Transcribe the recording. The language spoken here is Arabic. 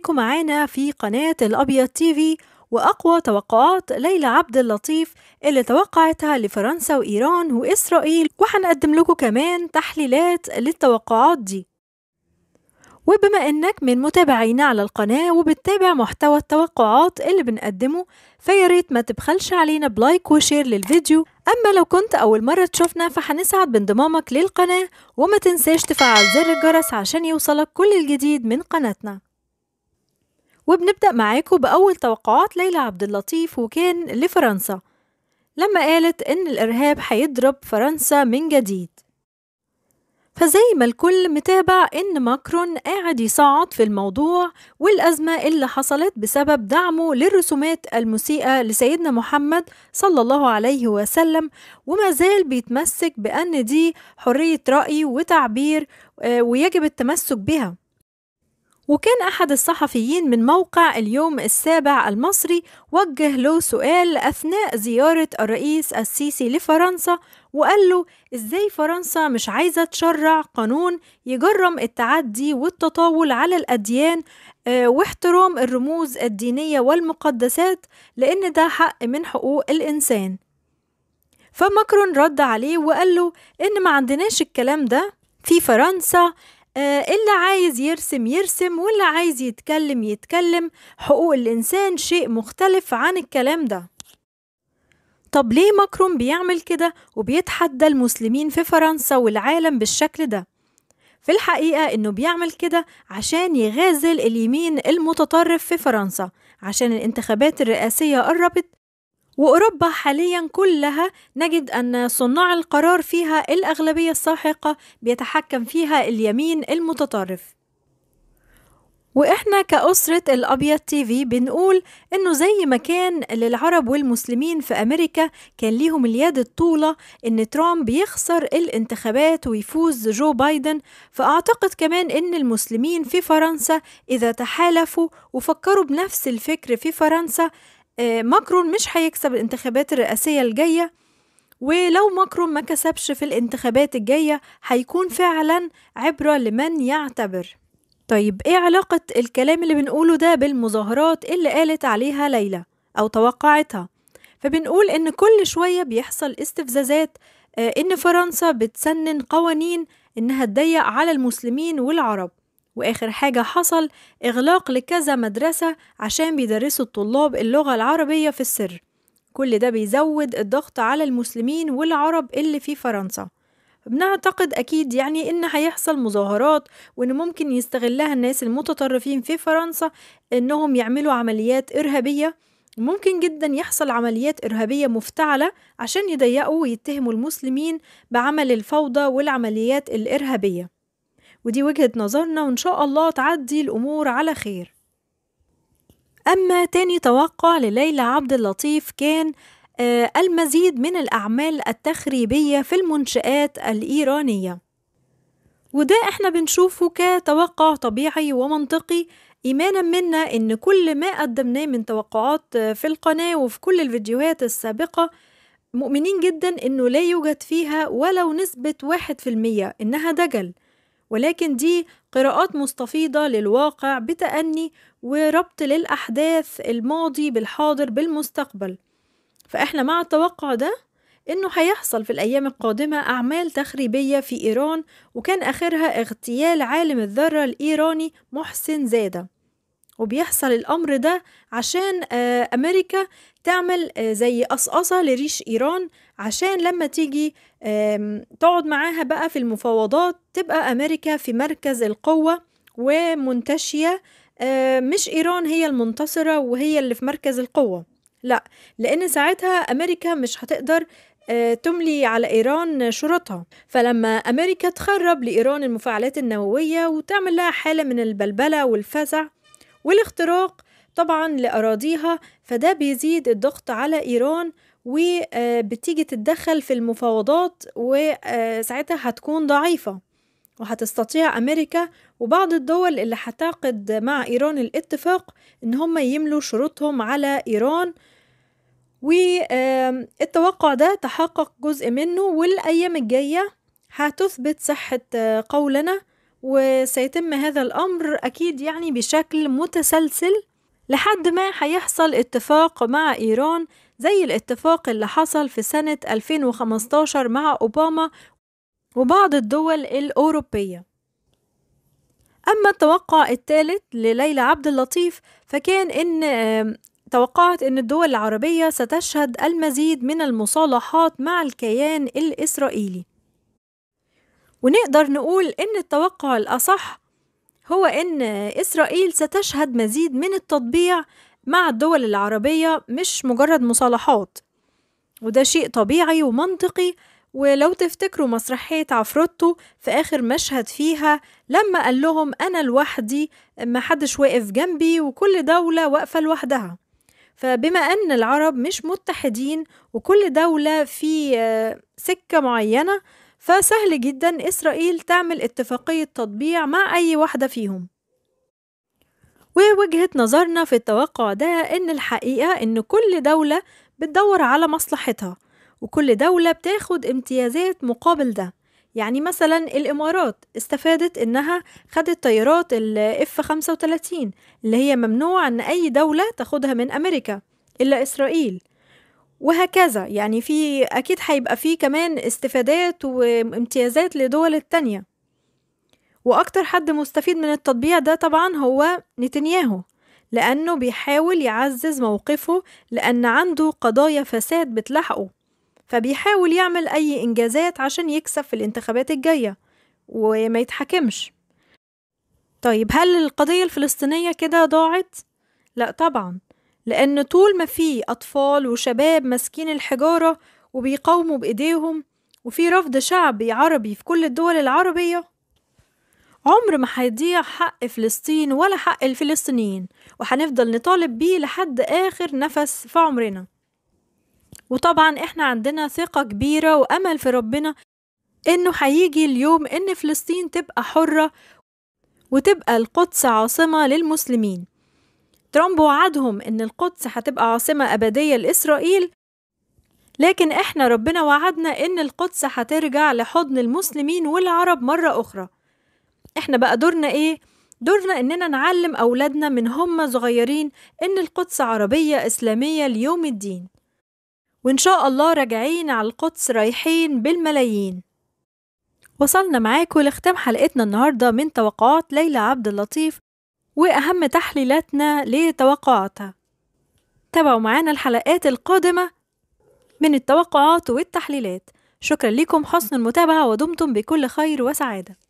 بيكم معانا في قناة الأبيض تيفي وأقوى توقعات ليلى عبد اللطيف اللي توقعتها لفرنسا وإيران وإسرائيل وحنقدم لكم كمان تحليلات للتوقعات دي وبما انك من متابعينا على القناة وبتتابع محتوى التوقعات اللي بنقدمه فياريت ما تبخلش علينا بلايك وشير للفيديو اما لو كنت اول مرة تشوفنا فهنسعد بانضمامك للقناة وما تنساش تفعل زر الجرس عشان يوصلك كل الجديد من قناتنا وبنبدأ معاكم بأول توقعات ليلى عبد اللطيف وكان لفرنسا لما قالت إن الإرهاب هيضرب فرنسا من جديد فزي ما الكل متابع إن ماكرون قاعد يصعد في الموضوع والأزمة اللي حصلت بسبب دعمه للرسومات المسيئة لسيدنا محمد صلى الله عليه وسلم وما زال بيتمسك بأن دي حرية رأي وتعبير آه، ويجب التمسك بها وكان أحد الصحفيين من موقع اليوم السابع المصري وجه له سؤال أثناء زيارة الرئيس السيسي لفرنسا وقال له إزاي فرنسا مش عايزة تشرع قانون يجرم التعدي والتطاول على الأديان آه، واحترام الرموز الدينية والمقدسات لأن ده حق من حقوق الإنسان فماكرون رد عليه وقال له إن ما عندناش الكلام ده في فرنسا آه، اللي عايز يرسم يرسم واللي عايز يتكلم يتكلم حقوق الإنسان شيء مختلف عن الكلام ده طب ليه ماكرون بيعمل كده وبيتحدى المسلمين في فرنسا والعالم بالشكل ده في الحقيقة إنه بيعمل كده عشان يغازل اليمين المتطرف في فرنسا عشان الانتخابات الرئاسية قربت وأوروبا حاليا كلها نجد أن صناع القرار فيها الأغلبية الساحقة بيتحكم فيها اليمين المتطرف وإحنا كأسرة الأبيض تي في بنقول إنه زي ما كان للعرب والمسلمين في أمريكا كان ليهم اليد الطولة إن ترامب يخسر الانتخابات ويفوز جو بايدن فأعتقد كمان إن المسلمين في فرنسا إذا تحالفوا وفكروا بنفس الفكر في فرنسا آه، ماكرون مش هيكسب الانتخابات الرئاسية الجاية ولو ماكرون ما كسبش في الانتخابات الجاية هيكون فعلا عبرة لمن يعتبر طيب ايه علاقة الكلام اللي بنقوله ده بالمظاهرات اللي قالت عليها ليلى أو توقعتها فبنقول إن كل شوية بيحصل استفزازات آه، إن فرنسا بتسنن قوانين إنها تضيق على المسلمين والعرب وآخر حاجة حصل إغلاق لكذا مدرسة عشان بيدرسوا الطلاب اللغة العربية في السر كل ده بيزود الضغط على المسلمين والعرب اللي في فرنسا بنعتقد أكيد يعني إن هيحصل مظاهرات وإن ممكن يستغلها الناس المتطرفين في فرنسا إنهم يعملوا عمليات إرهابية ممكن جدا يحصل عمليات إرهابية مفتعلة عشان يضيقوا ويتهموا المسلمين بعمل الفوضى والعمليات الإرهابية ودي وجهة نظرنا وإن شاء الله تعدي الأمور على خير أما تاني توقع لليلى عبد اللطيف كان آه، المزيد من الأعمال التخريبية في المنشآت الإيرانية وده احنا بنشوفه كتوقع طبيعي ومنطقي إيمانا منا إن كل ما قدمناه من توقعات آه، في القناة وفي كل الفيديوهات السابقة مؤمنين جدا إنه لا يوجد فيها ولو نسبة واحد في المية إنها دجل ولكن دي قراءات مستفيضة للواقع بتأني وربط للأحداث الماضي بالحاضر بالمستقبل فإحنا مع التوقع ده إنه هيحصل في الأيام القادمة أعمال تخريبية في إيران وكان آخرها اغتيال عالم الذرة الإيراني محسن زادة وبيحصل الأمر ده عشان آه، أمريكا تعمل آه، زي قصقصة لريش إيران عشان لما تيجي تقعد معاها بقى في المفاوضات تبقى أمريكا في مركز القوة ومنتشية مش إيران هي المنتصرة وهي اللي في مركز القوة لا لأن ساعتها أمريكا مش هتقدر آه، تملي على إيران شرطها فلما أمريكا تخرب لإيران المفاعلات النووية وتعمل لها حالة من البلبلة والفزع والاختراق طبعا لأراضيها فده بيزيد الضغط على إيران وبتيجي تتدخل في المفاوضات وساعتها هتكون ضعيفة وهتستطيع أمريكا وبعض الدول اللي هتعقد مع إيران الاتفاق إن هم يملوا شروطهم على إيران والتوقع ده تحقق جزء منه والأيام الجاية هتثبت صحة قولنا وسيتم هذا الأمر أكيد يعني بشكل متسلسل لحد ما هيحصل اتفاق مع إيران زي الاتفاق اللي حصل في سنة 2015 مع أوباما وبعض الدول الأوروبية أما التوقع الثالث لليلى عبد اللطيف فكان إن توقعت أن الدول العربية ستشهد المزيد من المصالحات مع الكيان الإسرائيلي ونقدر نقول إن التوقع الأصح هو ان اسرائيل ستشهد مزيد من التطبيع مع الدول العربيه مش مجرد مصالحات وده شيء طبيعي ومنطقي ولو تفتكروا مسرحية عفروتو في آخر مشهد فيها لما قال لهم أنا لوحدي محدش واقف جنبي وكل دولة واقفة لوحدها فبما أن العرب مش متحدين وكل دولة في آه، سكة معينة فسهل جدا إسرائيل تعمل اتفاقية تطبيع مع أي واحدة فيهم ووجهة نظرنا في التوقع ده إن الحقيقة إن كل دولة بتدور على مصلحتها وكل دولة بتاخد امتيازات مقابل ده يعني مثلا الإمارات استفادت إنها خدت طيارات الـ F-35 اللي هي ممنوع إن أي دولة تاخدها من أمريكا إلا إسرائيل وهكذا يعني في أكيد هيبقى في كمان استفادات وامتيازات لدول التانية وأكتر حد مستفيد من التطبيع ده طبعا هو نتنياهو لأنه بيحاول يعزز موقفه لأن عنده قضايا فساد بتلاحقه فبيحاول يعمل أي إنجازات عشان يكسب في الانتخابات الجاية وما يتحكمش طيب هل القضية الفلسطينية كده ضاعت؟ لا طبعا لأن طول ما في أطفال وشباب ماسكين الحجارة وبيقاوموا بإيديهم وفي رفض شعبي عربي في كل الدول العربية عمر ما هيضيع حق فلسطين ولا حق الفلسطينيين وهنفضل نطالب بيه لحد آخر نفس في عمرنا وطبعا احنا عندنا ثقة كبيرة وأمل في ربنا إنه هيجي اليوم إن فلسطين تبقى حرة وتبقى القدس عاصمة للمسلمين ترامب وعدهم إن القدس هتبقى عاصمة أبدية لإسرائيل لكن إحنا ربنا وعدنا إن القدس هترجع لحضن المسلمين والعرب مرة أخرى إحنا بقى دورنا إيه؟ دورنا إننا نعلم أولادنا من هم صغيرين إن القدس عربية إسلامية ليوم الدين وإن شاء الله راجعين على القدس رايحين بالملايين وصلنا معاكم لختام حلقتنا النهاردة من توقعات ليلى عبد اللطيف وأهم تحليلاتنا لتوقعاتها تابعوا معانا الحلقات القادمة من التوقعات والتحليلات شكرا لكم حسن المتابعة ودمتم بكل خير وسعادة